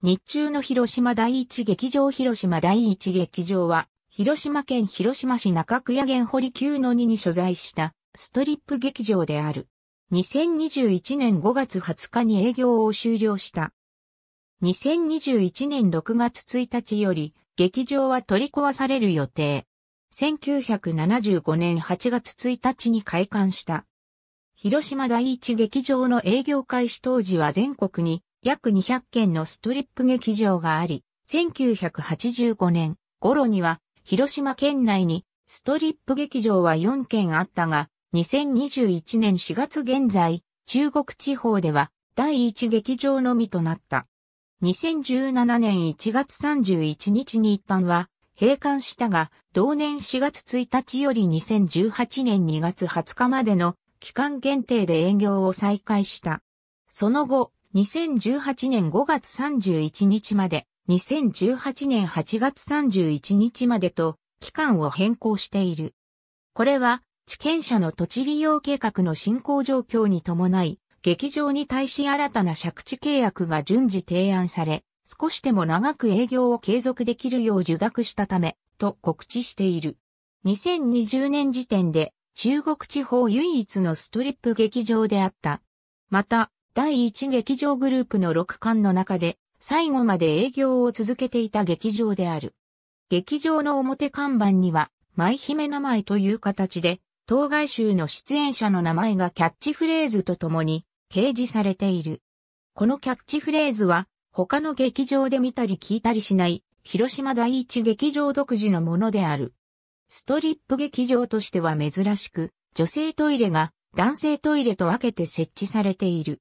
日中の広島第一劇場広島第一劇場は、広島県広島市中区屋原堀9の2に所在したストリップ劇場である。2021年5月20日に営業を終了した。2021年6月1日より、劇場は取り壊される予定。1975年8月1日に開館した。広島第一劇場の営業開始当時は全国に約200件のストリップ劇場があり、1985年頃には広島県内にストリップ劇場は4件あったが、2021年4月現在、中国地方では第1劇場のみとなった。2017年1月31日に一般は閉館したが、同年4月1日より2018年2月20日までの期間限定で営業を再開した。その後、2018年5月31日まで、2018年8月31日までと、期間を変更している。これは、地権者の土地利用計画の進行状況に伴い、劇場に対し新たな借地契約が順次提案され、少しでも長く営業を継続できるよう受諾したため、と告知している。2020年時点で、中国地方唯一のストリップ劇場であった。また、第一劇場グループの6巻の中で、最後まで営業を続けていた劇場である。劇場の表看板には、舞姫名前という形で、当該集の出演者の名前がキャッチフレーズとともに掲示されている。このキャッチフレーズは、他の劇場で見たり聞いたりしない、広島第一劇場独自のものである。ストリップ劇場としては珍しく、女性トイレが男性トイレと分けて設置されている。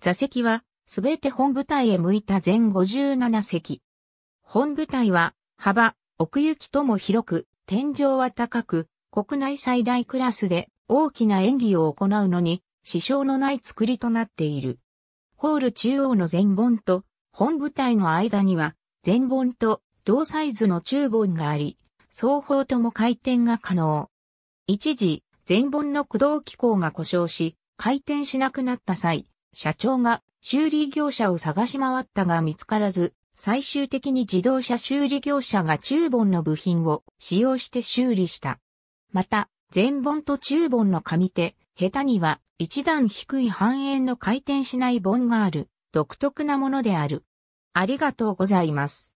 座席は、すべて本部隊へ向いた全57席。本部隊は、幅、奥行きとも広く、天井は高く、国内最大クラスで大きな演技を行うのに、支障のない作りとなっている。ホール中央の前本と本部隊の間には、前本と同サイズの中本があり、双方とも回転が可能。一時、前本の駆動機構が故障し、回転しなくなった際、社長が修理業者を探し回ったが見つからず、最終的に自動車修理業者が中本の部品を使用して修理した。また、前本と中本の紙手、下手には一段低い半円の回転しない本がある、独特なものである。ありがとうございます。